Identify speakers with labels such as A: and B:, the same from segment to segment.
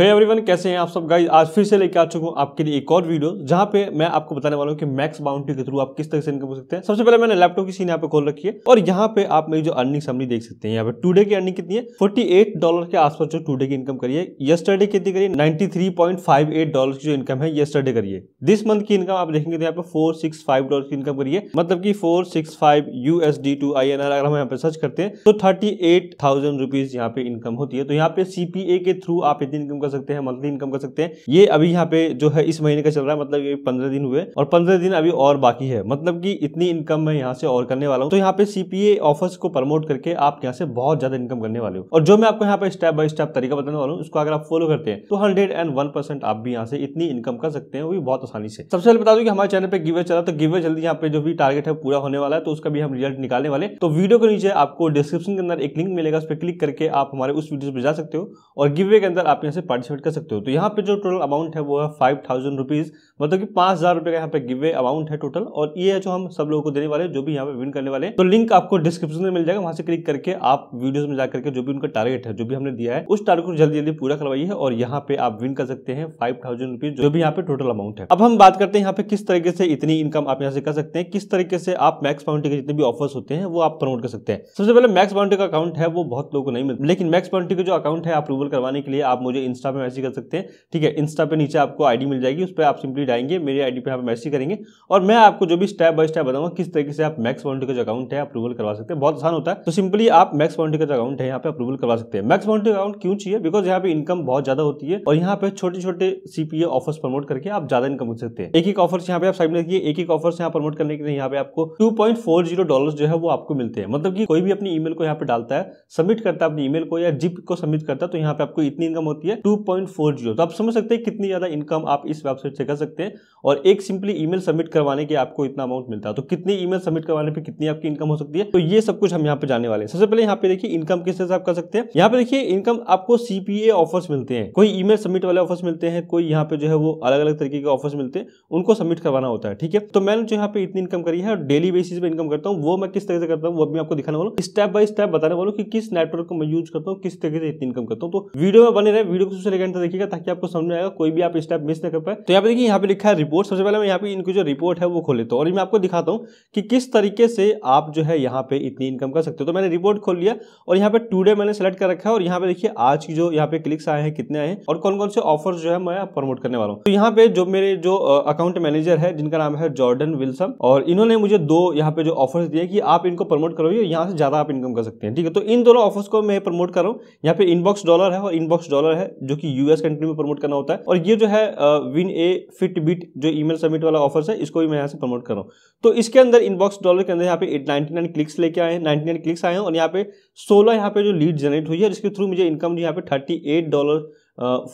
A: हे hey everyone कैसे हैं आप सब गाइस आज फिर से लेकर आ चुका हूँ आपके लिए एक और वीडियो जहाँ पे मैं आपको बताने वाला हूँ कि मैक्स बाउंड्री के थ्रू आप किस तरह से इनकम कर सकते हैं सबसे पहले मैंने लैपटॉप की सीन यहाँ पे खोल रखी है और यहाँ पे आप मेरी जो अर्निंग समरी देख सकते हैं यहाँ पे टूडे की अर्निंग कितनी है फोर्टी डॉलर के आसपास जो टूडे की इनकम करिए यस्टरडे कितनी करिए नाइन्टी डॉलर की जो इनकम है यस्टरडे करिए दिस मंथ की इनकम आप देखेंगे तो यहाँ पे फोर डॉलर की इनकम करिए मतलब की फोर सिक्स फाइव टू आई अगर हम यहाँ पे सर्च करते हैं तो थर्टी एट थाउजेंड यहाँ पे इनकम होती है तो यहाँ पे सीपीए के थ्रू आप इतनी इनकम कर सकते हैं मंथली इनकम कर सकते हैं ये अभी यहाँ पे जो है इस महीने का चल रहा है मतलब ये पंद्रह दिन हुए और पंद्रह दिन अभी और बाकी है मतलब की इतनी इनकम मैं यहाँ से और करने वाला हूँ तो यहाँ पे सीपीए ऑफर्स को प्रमोट करके आप यहाँ से बहुत ज्यादा इनकम करने वाले हो और जो मैं आपको यहाँ पे स्टेप बाय स्टेप तरीका बताने वाला हूँ उसको अगर आप फॉलो करते हैं तो हंड्रेड एंड वन परसेंट आप भी यहाँ से इतनी इनकम कर सकते हैं वो भी बहुत आसानी से सबसे पहले बता दूं कि हमारे चैनल पर गिवे चला तो गिवे जल्दी यहाँ पे जो भी टारगेट है पूरा होने वाला है तो उसका भी हम रिजल्ट निकालने वाले तो वीडियो के नीचे आपको डिस्क्रिप्शन के अंदर एक लिंक मिलेगा उस पर क्लिक करके आप हमारे उस वीडियो पर जा सकते हो और गिवे के अंदर आप यहाँ से पार्टिसिपेट कर सकते हो तो यहाँ पे जो टोटल अमाउंट है वो है फाइव थाउजेंड रुपीज़ मतलब कि पाँच हज़ार रुपये का यहाँ पे गिवे अमाउंट है टोटल और ये है जो हम सब लोगों को देने वाले जो भी यहाँ पे विन करने वाले तो लिंक आपको डिस्क्रिप्शन में मिल जाएगा वहाँ से क्लिक करके आप वीडियो में जाकर के जो भी उनका टारगेट है जो भी हमने दिया है उस टारगेट को जल्दी जल्दी पूरा करवाइए और यहाँ पे आप विन कर सकते हैं फाइव थाउजेंड रुपीज जो भी यहाँ पे टोटल अमाउंट है अब हम बात करते हैं यहाँ पे किस तरीके से इतनी इनकम आप यहाँ से कर सकते हैं किस तरीके से आप मैक्स पाउंटी के जितने भी ऑफर्स होते हैं वो आप प्रमोट कर सकते हैं सबसे पहले मैक्स बाउंटी का अकाउंट है वो बहुत लोगों को नहीं मिलता लेकिन मैक्स बाउंटी का जो अकाउंट है अप्रूवल करवाने के लिए आप मुझे इंस्टा पे मैसेज कर सकते हैं ठीक है इंस्टा पे नीचे आपको आईडी मिल जाएगी उस पर आप सिंपली जाएंगे मेरी आईडी पे आप मैसेज करेंगे और मैं आपको जो भी स्टेप बाय स्टेप बताऊंगा किस तरीके से आप मैक्स बाउंड्री का जो अकाउंट है अप्रूवल करवा सकते हैं बहुत आसान होता है तो सिंपली आप मैक्स बाउंड्री का जो अकाउंट है यहाँ पे अप्रूवल करवा सकते हैं मैक्स बाउंड्री अकाउंट क्यों चाहिए बिकॉज यहाँ पे इनकम बहुत ज्यादा होती है और यहाँ पे छोटे छोटे सीपीए ऑफर्स प्रमोट करके आप ज्यादा इनकम कर सकते हैं एक एक ऑफर्स यहाँ पे आप साइड में रखिए एक एक ऑफर्स यहाँ प्रमोट करने के लिए यहाँ पे आपको टू डॉलर जो है वो आपको मिलते हैं मतलब कि कोई भी अपनी ईमेल को यहाँ पे डालता है सबमिट करता है अपनी ईमेल को या जिप को सबमिट करता है तो यहाँ पे आपको इतनी इनकम होती है टू 2.40 तो आप समझ सकते हैं कितनी ज़्यादा इनकम आप इस वेबसाइट से कर सकते हैं और एक सिंपली ईमेल सबमिट करवाने के आपको इतना अमाउंट मिलता है तो कितनी ईमेल सबमिट करवाने पे कितनी आपकी इनकम हो सकती है तो ये सब कुछ हम यहाँ पे जाने वाले हैं सबसे पहले यहाँ पे देखिए इनकम किस तरह से आप कर सकते हैं यहाँ पे देखिए इनकम आपको सीपीए ऑफर्स मिलते हैं कोई ईमेल सबमिट वाले ऑफर्स मिलते हैं कोई यहाँ पे जो है वो अलग अलग तरीके के ऑफर्स मिलते हैं उनको सबमिट करवाना होता है ठीक है तो मैंने जो यहाँ पे इतनी इनकम करी है डेली बेसिस पे इनकम करता हूँ वो मैं किस तरह से करता हूँ वो भी आपको दिखाने वालों स्टेप बाय स्टेप बताने वालों की किस नेटवर्क को मैं यूज करता हूँ किस तरीके से इतनी इनकम करता हूँ तो वीडियो में बने रहे वीडियो को से लेकर देखिएगा ताकि आपको समझ में आएगा कोई भी आप स्टेप मिस न कर पाए तो यहाँ पे देखिए यहाँ पे लिखा है रिपोर्ट सबसे पहले मैं यहाँ पे इनकी जो रिपोर्ट है वो खोल लेता हूँ और मैं आपको दिखाता हूँ कि किस तरीके से आप जो है यहाँ पे इतनी इनकम कर सकते हो तो मैंने रिपोर्ट खोल लिया और यहाँ पे टूडे मैंने सेलेक्ट कर रखा है और यहाँ पे देखिए आज की जो यहाँ पे क्लिक्स आए हैं कितने आए और कौन कौन से ऑफर जो है मैं प्रमोट करने वाला हूँ तो यहाँ पे जो मेरे जो अकाउंट मैनेजर है जिनका नाम है जॉर्डन विल्सम और इन्होंने मुझे दो यहाँ पे जो ऑफर्स दिए कि आप इनको प्रमोट करोगे यहाँ से ज्यादा आप इनकम कर सकते हैं ठीक है तो इन दोनों ऑफर्स को मैं प्रमोट कर रहा हूँ यहाँ पे इनबॉक्स डॉलर है और इनबॉक्स डॉलर है जो कि यूएस कंट्री में प्रमोट करना होता है और ये जो है विन ए फिट बीट जो ईमेल सबमिट वाला ऑफर्स है इसको भी मैं यहाँ से प्रमोट कर रहा हूँ तो इसके अंदर इनबॉक्स डॉलर के अंदर यहाँ पे नाइनटी नाइन क्लिक्स लेके आए नाइनटी नाइन क्लिक्स आए हैं और यहाँ पे सोलह यहाँ पे जो लीड जनरेट हुई है जिसके थ्रू मुझे इनकम यहाँ पे thirty eight dollar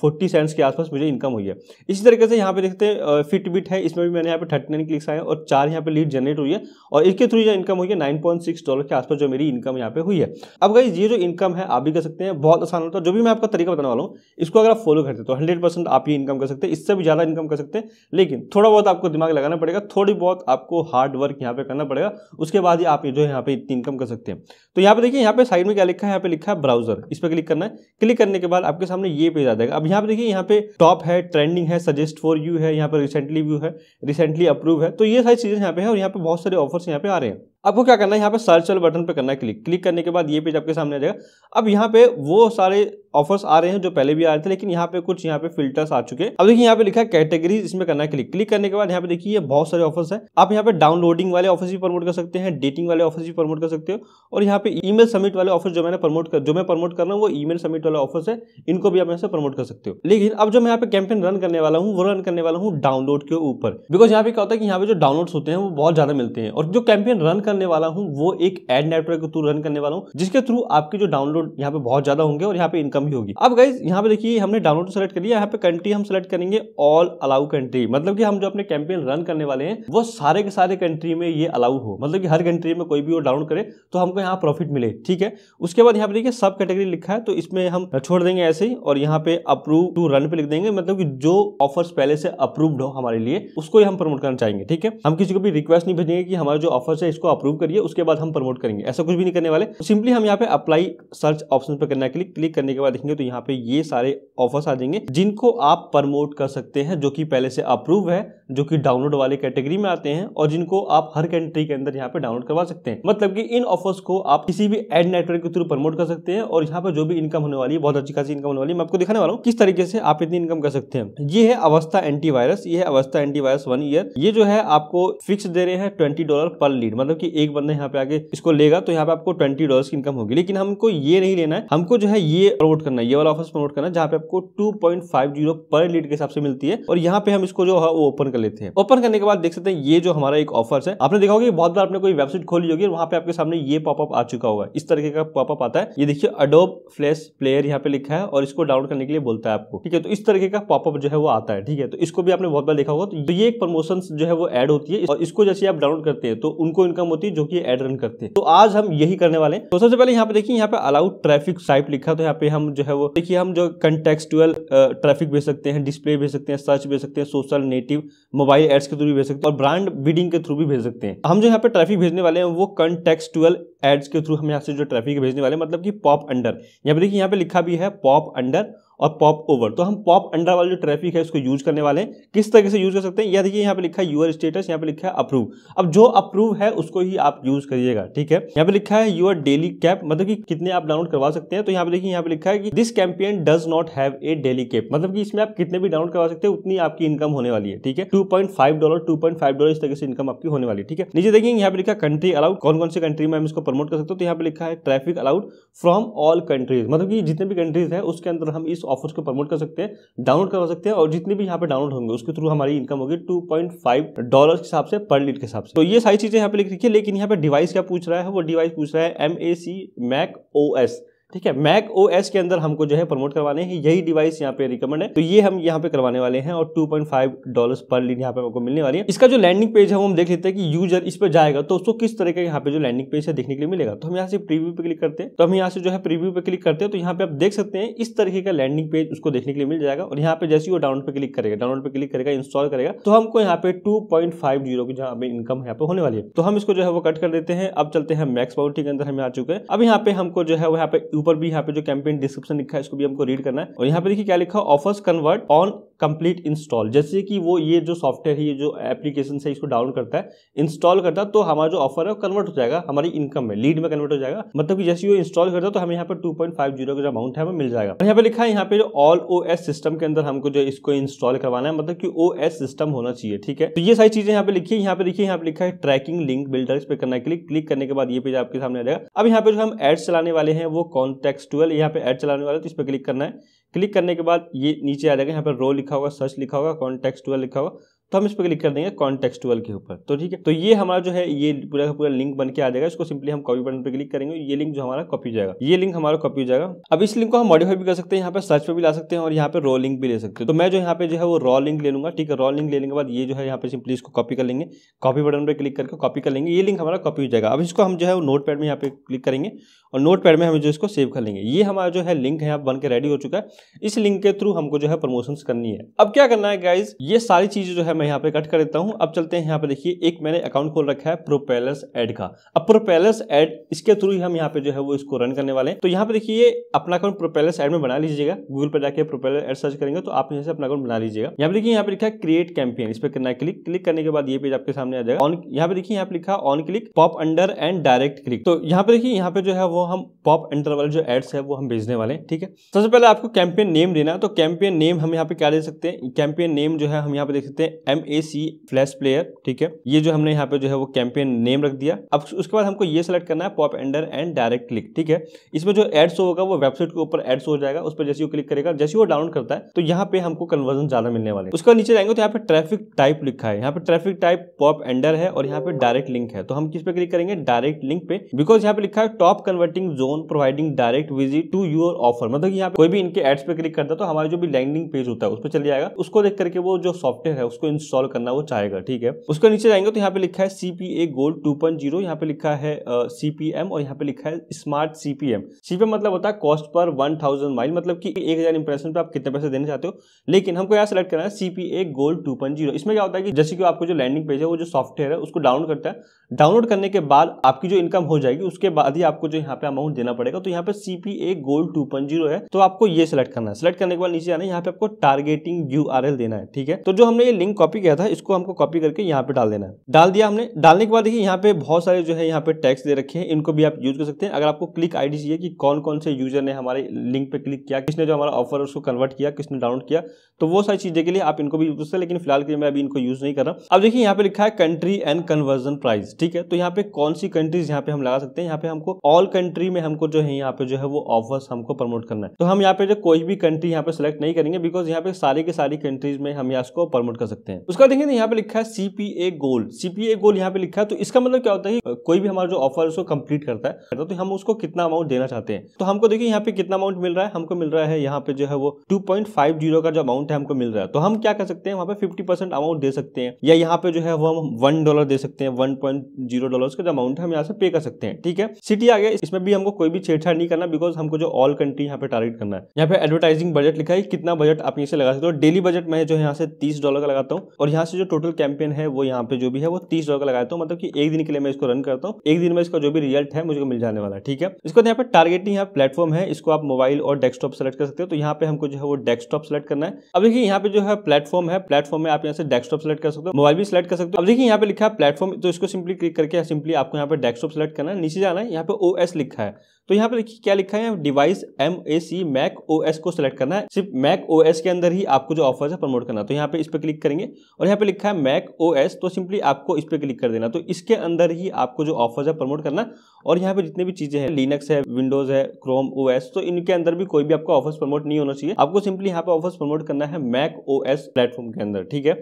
A: forty cents के आसपास मुझे इनकम हुई है इसी तरीके से यहाँ पे देखते हैं फिटबिट है इसमें भी मैंने यहाँ पे थर्टी नाइन क्लिक्स आए और चार यहाँ पे लीड जनरेट हुई है और इसके थ्रू जो इनकम हुई है नाइन पॉइंट सिक्स डॉलर के आसपास जो मेरी इनकम यहाँ पे हुई है अब गई ये जो इनकम है आप भी कर सकते हैं बहुत आसान होता है जो भी मैं आपका तरीका बताने वाला हूँ इसको अगर आप फॉलो करते तो हंड्रेड आप ये इनकम कर सकते हैं इससे भी ज़्यादा इनकम कर सकते हैं लेकिन थोड़ा बहुत आपको दिमाग लगाना पड़ेगा थोड़ी बहुत आपको हार्ड वर्क यहाँ पे करना पड़ेगा उसके बाद ही आप जो है यहाँ पे इतनी इनकम कर सकते हैं तो यहाँ पे देखिए यहाँ पे साइड में क्या लिखा है यहाँ पे लिखा है ब्राउजर इस पर क्लिक करना है क्लिक करने के बाद आपके सामने ये पेज आ जाएगा अब यहाँ पे देखिए यहाँ पे टॉप है ट्रेंडिंग है सजेस्ट फॉर यू है यहाँ पे रिसेंटली व्यू है रिसेंटली अप्रूव है तो ये सारी चीज़ें यहाँ पे है और यहाँ पे बहुत सारे ऑफर्स यहाँ पे आ रहे हैं आपको क्या करना है यहाँ पे सर्च वाले बटन पर करना है क्लिक क्लिक करने के बाद ये पेज आपके सामने आ जाएगा अब यहाँ पे वो सारे ऑफर्स आ रहे हैं जो पहले भी आ रहे थे लेकिन यहाँ पे कुछ यहाँ पे फिल्टर्स आ चुके अब देखिए यहाँ पे लिखा है कैटेगरी इसमें करना है क्लिक क्लिक करने के बाद यहाँ पे देखिए बहुत सारे ऑफर्स है आप यहाँ पे डाउनलोडिंग वाले ऑफिस भी प्रमोट कर सकते हैं डेटिंग वाले ऑफिस भी प्रमोट कर सकते हो और यहाँ पे ईमेल समिट वाले ऑफर जो मैंने प्रमोट कर जो मैं प्रमोट कर रहा हूँ वो मेल सबमिट वाले ऑफिस है इनको भी आप यहाँ से प्रमोट कर सकते हो लेकिन अब जो मैं यहाँ पे कैंपेन रन करने वाला हूँ वो रन करने वाला हूँ डाउनलोड के ऊपर बिकॉज यहाँ पे क्या होता है कि यहाँ पे जो डाउनलोड होते हैं वो बहुत ज्यादा मिलते हैं और जो कैंपेन रन करने वाला हूँ वो एक एड नेटवर्क के थ्रू रन करने वाला हूँ जिसके थ्रू आपके जो डाउनलोड यहाँ पे बहुत ज्यादा होंगे और यहाँ पे इनकम भी होगी अब गाइज यहाँ पे देखिए हमने डाउनलोड तो सेलेक्ट कर लिया यहाँ पे कंट्री हम सेलेक्ट करेंगे ऑल अलाउ कंट्री मतलब कि हम जो अपने कैंपेन रन करने वाले हैं वो सारे के सारे कंट्री में ये अलाउ हो मतलब कि हर कंट्री में कोई भी वो डाउनलोड करे तो हमको यहाँ प्रॉफिट मिले ठीक है उसके बाद यहाँ पे देखिए सब कैटेगरी लिखा है तो इसमें हम छोड़ देंगे ऐसे ही और यहाँ पे अप्रूव टू रन पे लिख देंगे मतलब कि जो ऑफर पहले से अप्रूव्ड हो हमारे लिए उसको हम प्रमोट करना चाहेंगे ठीक है हम किसी को भी रिक्वेस्ट नहीं भेजेंगे कि हमारा जो ऑफर है इसको अप्रूव करिए उसके बाद हम प्रमोट करेंगे ऐसा कुछ भी नहीं करने वाले सिंपली हम यहाँ पे अप्लाई सर्च ऑप्शन पर करना क्लिक क्लिक करने के बाद देखेंगे तो यहाँ पे ये सारे ऑफर्स आ जाएंगे जिनको आप प्रमोट कर सकते हैं जो कि पहले से अप्रूव है जो कि डाउनलोड वाले कैटेगरी में आते हैं और जिनको आप हर कंट्री के अंदर यहाँ पे डाउनलोड करवा सकते हैं मतलब कि इन ऑफर्स को आप किसी भी एड नेटवर्क के थ्रू प्रमोट कर सकते हैं और यहाँ पर जो भी इनकम होने वाली है बहुत अच्छी खासी इनकम होने वाली मैं आपको दिखाने वाला हूँ किस तरीके से आप इतनी इनकम कर सकते हैं ये है अवस्था एंटीवायरस ये है अवस्था एंटीवायरस वन ईयर ये जो है आपको फिक्स दे रहे हैं ट्वेंटी डॉलर पर लीड मतलब की एक बंदा यहाँ पे आगे इसको लेगा तो यहाँ पे आपको ट्वेंटी डॉलर की इनकम होगी लेकिन हमको ये नहीं लेना है हमको जो है ये नोट करना ये वाला ऑफर्स नोट करना जहाँ पे आपको 2.50 पर लीटर के हिसाब से मिलती है और यहाँ पे हम इसको जो है वो ओपन कर लेते हैं ओपन करने के बाद देख सकते हैं ये जो हमारा एक ऑफर है आपने देखा होगा बहुत बार आपने कोई वेबसाइट खोली होगी वहाँ पे आपके सामने ये पॉपअप आ चुका होगा इस तरीके का पॉपअप आता है ये देखिए अडोब फ्लैश प्लेयर यहाँ पे लिखा है और इसको डाउनलोड करने के लिए बोलता है आपको ठीक है तो इस तरीके का पॉपअप जो है वो आता है ठीक है तो इसको भी आपने बहुत बार देखा होगा तो ये एक प्रमोशन जो है वो एड होती है और इसको जैसे आप डाउनलोड करते हैं तो उनको इनकम होती है जो कि एड रन करते हैं तो आज हम यही करने वाले हैं तो सबसे पहले यहाँ पे देखिए यहाँ पे अलाउड ट्रैफिक साइट लिखा तो यहाँ पे हम जो है वो देखिए हम जो कंटेक्सटुअल ट्रैफिक भेज सकते हैं डिस्प्ले भेज सकते हैं सर्च भेज सकते हैं सोशल नेटिव मोबाइल एड्स के थ्रू भी भेज सकते हैं और ब्रांड बीडिंग के थ्रू भी भेज सकते हैं हम जो यहाँ पे ट्रैफिक भेजने वाले हैं वो कंटेक्सटुअल एड्स के थ्रू हम यहाँ से जो ट्रैफिक भेजने वाले हैं मतलब कि पॉप अंडर यहाँ पे देखिए यहाँ पे लिखा भी है पॉप अंडर और पॉप ओवर तो हम पॉप अंडर वाला जो ट्रैफिक है उसको यूज करने वाले हैं किस तरीके से यूज कर सकते हैं यह देखिए यहाँ पे लिखा है यूर स्टेटस यहाँ पे लिखा है अप्रूव अब जो अप्रूव है उसको ही आप यूज करिएगा ठीक है यहाँ पे लिखा है यूर डेली कैप मतलब कि कितने आप डाउनलोड करवा सकते हैं तो यहाँ पे देखिए यहाँ पे लिखा है कि this campaign does not have a daily cap मतलब कि इसमें आप कितने भी डाउनलोड करवा सकते हैं उतनी आपकी इनकम होने वाली है ठीक है टू डॉलर टू डॉलर इस तरह से इनकम आपकी होने वाली ठीक है नीचे देखिए यहाँ पे लिखा कंट्री अलाउड कौन कौन से कंट्री में हम इसको प्रमोट कर सकते हो तो यहाँ पे लिखा है traffic allowed from all countries मतलब कि जितने भी कंट्रीज है उसके अंदर हम इस ऑफर्स को प्रमोट कर सकते हैं डाउनलोड करवा सकते हैं और जितने भी यहाँ पे डाउनलोड होंगे उसके थ्रू हमारी इनकम होगी टू पॉइंट फाइव डॉलर के हिसाब से पर लीड के हिसाब से तो ये सारी चीजें यहाँ पे लिख रखी है लेकिन यहाँ पे डिवाइस क्या पूछ रहा है वो डिवाइस पूछ रहा है M A C Mac O S ठीक है मैक ओ एस के अंदर हमको जो है प्रमोट करवाने हैं यही डिवाइस यहाँ पे रिकमेंड है तो ये हम यहाँ पे करवाने वाले हैं और 2.5 डॉलर्स पर लीड यहाँ पे हमको मिलने वाली है इसका जो लैंडिंग पेज है वो हम देख लेते हैं कि यूजर इस पर जाएगा तो उसको किस तरह का यहाँ पे जो लैंडिंग पेज है देखने के लिए मिलेगा तो हम यहाँ से प्रीव्यू पे क्लिक करते हैं तो हम यहाँ से जो है प्रीव्यू पे क्लिक करते हैं तो यहाँ पे आप देख सकते हैं इस तरीके का लैंडिंग पेज उसको देखने के लिए मिल जाएगा और यहाँ पे जैसे वो डाउनलोड पे क्लिक करेगा डाउनलोड पे क्लिक करेगा इंस्टॉल करेगा तो हमको यहाँ पे टू पॉइंट फाइव जीरो की जहाँ पे इनकम यहाँ पे होने वाली है तो हम इसको जो है वो कट कर देते हैं अब चलते हैं मैक्स बाउंटी के अंदर हम आ चुके हैं अब यहाँ पे हमको जो है यहाँ पे ऊपर भी यहाँ पे जो कैंपेन डिस्क्रिप्शन लिखा है इसको भी हमको रीड करना है और यहाँ पे देखिए क्या लिखा offers convert on complete install जैसे कि वो ये जो सॉफ्टवेयर है ये जो एप्लीकेशन है इसको डाउनलोड करता है इंस्टॉल करता है तो हमारा जो ऑफर है वो कन्वर्ट हो जाएगा हमारी इनकम में लीड में कन्वर्ट हो जाएगा मतलब कि जैसे वो इंस्टॉल करता है तो हमें यहाँ पर टू का जो अमाउंट है हमें मिल जाएगा यहाँ पे लिखा है यहाँ पे जो ऑल ओ सिस्टम के अंदर हमको जो इसको इंस्टॉल करवाना है मतलब की ओ सिस्टम होना चाहिए ठीक है तो ये सारी चीजें यहाँ पे लिखी है यहाँ पे लिखिए यहाँ पे लिखा है ट्रैकिंग लिंक बिल्डर इस पर करना क्लिक क्लिक करने के बाद ये पेज आपके सामने आ जाएगा अब यहाँ पे जो हम एड्स चलाने वाले हैं वो कॉन्टेक्सुअल यहाँ पे एड चलाने वाले तो इस पर क्लिक करना है क्लिक करने के बाद ये नीचे आ जाएगा यहाँ पर रो लिखा होगा सर्च लिखा होगा कॉन्टेक्स्ट लिखा होगा तो हम इस पर क्लिक कर देंगे कॉन्टेक्सुअल के ऊपर तो ठीक है तो ये हमारा जो है ये पूरा पूरा लिंक बन के आ जाएगा इसको सिंपली हम कॉपी बटन पर क्लिक करेंगे ये लिंक जो हमारा कॉपी हो जाएगा ये लिंक हमारा कॉपी हो जाएगा अब इस लिंक को हम मॉडिफाई भी कर सकते हैं यहाँ पे सर्च पर भी ला सकते हैं और यहाँ पर रॉ लिंक भी ले सकते हैं तो मैं जो यहाँ पे जो है वो रॉ लिंक ले लूंगा ठीक है रॉ लिंक लेने के बाद ये जो है यहाँ पे सिंपली इसको कॉपी कर लेंगे कॉपी बटन पर क्लिक करके कॉपी कर लेंगे ये लिंक हमारा कॉपी हो जाएगा अब इसको हम जो है नोट पैड में यहाँ पे क्लिक करेंगे और नोट पैड में हम जो इसको सेव कर लेंगे ये हमारा जो है लिंक है यहाँ बन के रेडी हो चुका है इस लिंक के थ्रू हमको जो है प्रमोशन करनी है अब क्या करना है गाइज ये सारी चीजें जो है मैं यहाँ पे कट कर देता हूँ अब चलते हैं यहाँ पे देखिए एक मैंने अकाउंट खोल रखा है प्रोपेलर्स एड का अब प्रोपेलर्स एड इसके थ्रू ही हम यहाँ पे जो है वो इसको रन करने वाले हैं तो यहाँ पे देखिए अपना अकाउंट प्रोपेलर्स एड में बना लीजिएगा गूगल पर जाकर प्रोपेलर एड सर्च करेंगे तो आप यहाँ से अपना अकाउंट बना लीजिएगा यहाँ पे देखिए यहाँ पे लिखा है क्रिएट कैंपेन इस पर करना है क्लिक क्लिक करने के बाद ये पेज आपके सामने आ जाएगा ऑन यहाँ पे देखिए यहाँ पे लिखा on click pop under and direct click तो यहाँ पे देखिए यहाँ पे जो है वो हम पॉप अंडर वाले जो एड्स है वो हम भेजने वाले हैं ठीक है सबसे पहले आपको कैंपेन नेम देना तो कैंपेन नेम हम यहाँ पे क्या दे सकते हैं कैंपेन नेम जो है हम यहाँ पे देख सकते हैं M A C flash player ठीक है ये जो हमने यहाँ पे जो है वो कैंपेन नेम रख दिया अब उसके बाद हमको ये सेलेक्ट करना है pop under and direct click ठीक है इसमें जो एड शो होगा वो वेबसाइट के ऊपर एड शो हो जाएगा उस पर जैसे वो क्लिक करेगा जैसे वो डाउनलोड करता है तो यहाँ पे हमको कन्वर्जन ज्यादा मिलने वाले उसका नीचे जाएंगे तो यहाँ पे ट्रैफिक टाइप लिखा है यहाँ पे ट्रैफिक टाइप पॉप एंडर है और यहाँ पे डायरेक्ट लिंक है तो हम किस पे क्लिक करेंगे डायरेक्ट लिंक पे बिकॉज यहाँ पे लिखा है top converting zone providing direct visit to your offer मतलब यहाँ पे कोई भी इनके एड्स पे क्लिक करता है तो हमारे जो भी लैंडिंग पेज होता है उस पर चले जाएगा उसको देख करके वो जो सॉफ्टवेयर है उसको प्रॉब्लम सॉल्व करना वो चाहेगा ठीक है उसके नीचे जाएंगे तो यहाँ पे लिखा है C P A gold two point zero यहाँ पे लिखा है सी पी एम और यहाँ पे लिखा है स्मार्ट सीपीएम सीपीएम मतलब होता है cost per one thousand mile मतलब कि एक हजार इंप्रेशन पे आप कितने पैसे देने चाहते हो लेकिन हमको यहाँ सेलेक्ट करना है CPA gold two point zero इसमें क्या होता है कि जैसे कि आपको जो लैंडिंग पेज है वो जो सॉफ्टवेयर है उसको डाउनलोड करता है डाउनलोड करने के बाद आपकी जो इनकम हो जाएगी उसके बाद ही आपको जो यहाँ पे अमाउंट देना पड़ेगा तो यहाँ पे CPA gold two point zero है तो आपको ये सिलेक्ट करना है सिलेक्ट करने के बाद नीचे आना है यहाँ पे आपको टारगेटिंग यू देना है ठीक है तो जो हमने ये लिंक कॉपी किया था इसको हमको कॉपी करके यहाँ पे डाल देना है डाल दिया हमने डालने के बाद देखिए यहाँ पे बहुत सारे जो है यहाँ पे टैक्स दे रखे हैं इनको भी आप यूज कर सकते हैं अगर आपको क्लिक आईडी चाहिए कि कौन कौन से यूजर ने हमारे लिंक पे क्लिक किया किसने जो हमारा ऑफर उसको कन्वर्ट किया किसने डाउनलोड किया तो वो सारी चीजें के लिए आप इनको भी यूज करते हैं लेकिन फिलहाल के लिए मैं अभी इनको यूज नहीं कर रहा अब देखिए यहाँ पे लिखा है कंट्री एंड कन्वर्जन प्राइस ठीक है तो यहाँ पे कौन सी कंट्रीज यहाँ पे हम लगा सकते हैं यहाँ पे हमको ऑल कंट्री में हमको जो है यहाँ पे जो है वो ऑफर्स हमको प्रमोट करना है तो हम यहाँ पे जो कोई भी कंट्री यहाँ पे सिलेक्ट नहीं करेंगे बिकॉज यहाँ पे सारी के सारी कंट्रीज में हम यहाँ इसको प्रमोट कर सकते हैं हैं उसका देखिए यहाँ पे लिखा है सीपीए गोल सीपीए गोल यहाँ पे लिखा है तो इसका मतलब क्या होता है कोई भी हमारा जो ऑफर उसको कंप्लीट करता है तो हम उसको कितना अमाउंट देना चाहते हैं तो हमको देखिए यहाँ पे कितना अमाउंट मिल रहा है हमको मिल रहा है यहाँ पे जो है वो टू का जो अमाउंट है हमको मिल रहा है तो हम क्या कर सकते हैं वहाँ पे फिफ्टी अमाउंट दे सकते हैं या यहाँ पे जो है वो हम वन डॉलर दे सकते हैं वन डॉलर का जो अमाउंट हम यहाँ से पे कर सकते हैं ठीक है सिटी आ गया इसमें भी हमको कोई भी छेड़छाड़ नहीं करना बिकॉज हमको जो ऑल कंट्री यहाँ पे टारगेट करना है यहाँ पे एडवर्टाइजिंग बजट लिखा है कितना बजट आप यहाँ से लगा सकते हो डेली बजट मैं जो यहाँ से तीस डॉलर का लगाता हूँ और यहाँ से जो टोटल कैंपेन है वो यहाँ पे जो भी है वो तीस डॉलर का लगाता हूँ तो मतलब कि एक दिन के लिए मैं इसको रन करता हूँ एक दिन में इसका जो भी रिजल्ट है मुझे मिल जाने वाला ठीक है इसको तो यहाँ पे टारगेटिंग यहाँ प्लेटफॉर्म है इसको आप मोबाइल और डेस्कटॉप सेलेक्ट कर सकते हो तो यहाँ पे हमको जो है वो डेस्कटॉप सेलेक्ट करना है अब देखिए यहाँ पे जो है प्लेटफॉर्म है प्लेटफॉर्म में आप यहाँ से डेस्कटॉप सेलेक्ट कर सकते हो मोबाइल भी सिलेक्ट कर सकते हो अब देखिए यहाँ पे लिखा है प्लेटफॉर्म तो इसको सिंपली क्लिक करके सिंपली आपको यहाँ पे डेस्कटॉप सेलेक्ट करना है नीचे जाना है यहाँ पे ओ लिखा है तो यहाँ पे देखिए क्या लिखा है device M A C Mac O S को सिलेक्ट करना है सिर्फ मैक ओ एस के अंदर ही आपको जो ऑफर है प्रमोट करना है तो यहाँ पे इस पर क्लिक करेंगे चाहिए और यहाँ पे लिखा है मैक ओ एस तो सिंपली आपको इस पर क्लिक कर देना तो इसके अंदर ही आपको जो ऑफर्स है प्रमोट करना और यहाँ पे जितने भी चीज़ें हैं लिनक्स है विंडोज है क्रोम ओ एस तो इनके अंदर भी कोई भी आपका ऑफर्स प्रमोट नहीं होना चाहिए आपको सिंपली यहाँ पे ऑफर्स प्रमोट करना है मैक ओ एस प्लेटफॉर्म के अंदर ठीक है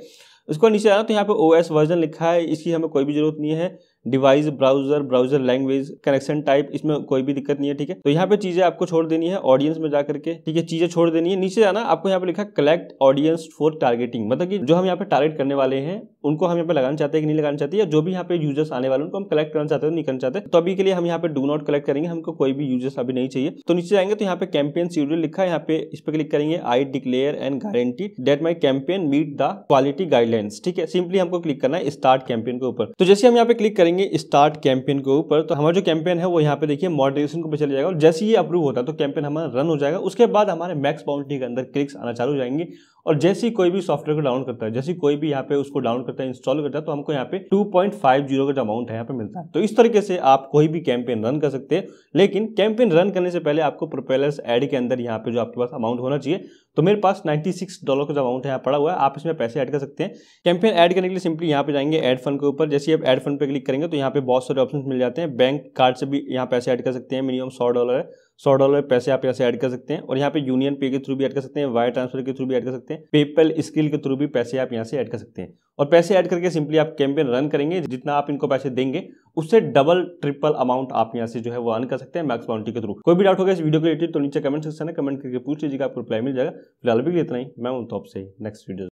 A: उसको नीचे आना तो यहाँ पे ओ एस वर्जन लिखा है इसकी हमें कोई भी जरूरत नहीं है device browser browser language connection type इसमें कोई भी दिक्कत नहीं है ठीक है तो यहाँ पे चीजें आपको छोड़ देनी है ऑडियंस में जाकर के ठीक है चीजें छोड़ देनी है नीचे जाना आपको यहाँ पे लिखा कलेक्ट ऑडियंस फॉर टारगेटिंग मतलब कि जो हम यहाँ पे टारगेट करने वाले हैं उनको हम यहाँ पे लगाना चाहते हैं कि नहीं लगाना चाहते या जो भी यहाँ पे यूजर्स आने वाले उनको हम कलेक्ट करना चाहते हैं नहीं करना चाहते तो अभी के लिए हम यहाँ पे डू नॉट कलेक्ट करेंगे हमको कोई भी यूजर्स अभी नहीं चाहिए तो नीचे जाएंगे तो यहाँ पे कैंपेन शेड्यूल लिखा है यहाँ पे इस पर क्लिक करेंगे I declare and guarantee that my campaign meet the quality guidelines ठीक है सिंपली हमको क्लिक करना है स्टार्ट कैंपेन के ऊपर तो जैसे हम यहाँ पे क्लिक करेंगे स्टार्ट कैंपेन के ऊपर तो हमारा जो कैंपेन है वो यहाँ पे देखिए मॉडरेशन को चले जाएगा और जैसे ही अप्रूव होता है तो कैंपेन हमारा रन हो जाएगा उसके बाद हमारे मैक्स बाउंड्री के अंदर क्लिक्स आना चालू हो जाएंगे और जैसे ही कोई भी सॉफ्टवेयर को डाउन करता है जैसे कोई भी यहाँ पे उसको डाउन करता है इंस्टॉल करता है तो हमको यहाँ पे 2.50 का जो अमाउंट है यहाँ पे मिलता है तो इस तरीके से आप कोई भी कैंपेन रन कर सकते हैं लेकिन कैंपेन रन करने से पहले आपको प्रोपेलर्स एड के अंदर यहाँ पे जो आपके पास अमाउंट होना चाहिए तो मेरे पास सिक्स डॉलर का जो अमाउंट है यहाँ पड़ा हुआ है आप इसमें पैसे ऐड कर सकते हैं कैंपेन ऐड करने के लिए सिंपली यहाँ पे जाएंगे एड फंड के ऊपर जैसे आप एड फंड पे क्लिक करेंगे तो यहाँ पे बहुत सारे ऑप्शन मिल जाते हैं बैंक कार्ड से भी यहाँ पैसे ऐड कर सकते हैं मिनिमम सौ डॉलर है सौ डॉलर पैसे आप यहाँ से ऐड कर सकते हैं और यहाँ पे यूनियन पे के थ्रू भी ऐड कर सकते हैं वायर ट्रांसफर के थ्रू भी ऐड कर सकते हैं पेपल स्किल के थ्रू भी पैसे आप यहाँ से ऐड कर सकते हैं और पैसे ऐड करके सिंपली आप कैंपेन रन करेंगे जितना आप इनको पैसे देंगे उससे डबल ट्रिपल अमाउंट आप यहाँ से जो है वो अर्न कर सकते हैं मैक्स बाउंटी के थ्रू कोई भी डाउट होगा इस वीडियो के रिलेटेड तो नीचे कमेंट सेक्शन है कमेंट करके पूछ लीजिएगा आपको रिप्लाई मिल जाएगा फिलहाल भी इतना ही मैं उन तो आपसे नेक्स्ट वीडियो